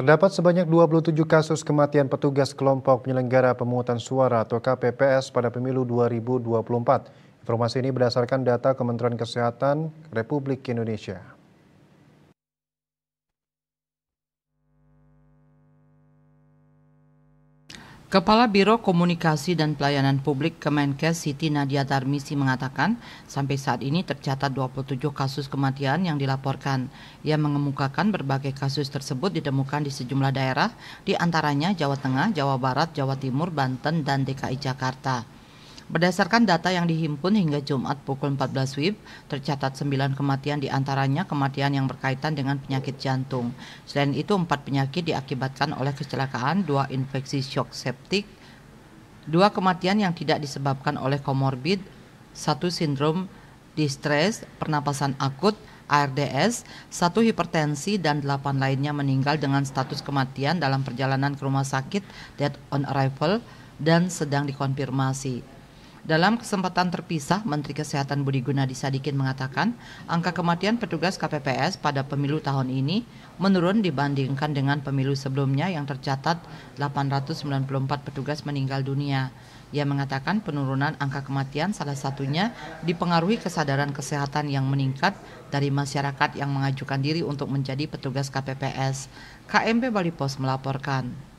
Terdapat sebanyak 27 kasus kematian petugas kelompok penyelenggara pemungutan suara atau KPPS pada pemilu 2024. Informasi ini berdasarkan data Kementerian Kesehatan Republik Indonesia. Kepala Biro Komunikasi dan Pelayanan Publik Kemenkes Siti Nadia Tarmisi mengatakan, sampai saat ini tercatat 27 kasus kematian yang dilaporkan. Ia mengemukakan berbagai kasus tersebut ditemukan di sejumlah daerah, di antaranya Jawa Tengah, Jawa Barat, Jawa Timur, Banten, dan DKI Jakarta. Berdasarkan data yang dihimpun hingga Jumat pukul 14 WIB, tercatat 9 kematian diantaranya kematian yang berkaitan dengan penyakit jantung. Selain itu, 4 penyakit diakibatkan oleh kecelakaan, 2 infeksi shock septik, 2 kematian yang tidak disebabkan oleh komorbid, 1 sindrom distres, pernapasan akut, ARDS, satu hipertensi, dan delapan lainnya meninggal dengan status kematian dalam perjalanan ke rumah sakit dead on arrival dan sedang dikonfirmasi. Dalam kesempatan terpisah, Menteri Kesehatan Budi Gunadi Sadikin mengatakan, angka kematian petugas KPPS pada pemilu tahun ini menurun dibandingkan dengan pemilu sebelumnya yang tercatat 894 petugas meninggal dunia. Ia mengatakan penurunan angka kematian salah satunya dipengaruhi kesadaran kesehatan yang meningkat dari masyarakat yang mengajukan diri untuk menjadi petugas KPPS. KMP Bali Pos melaporkan.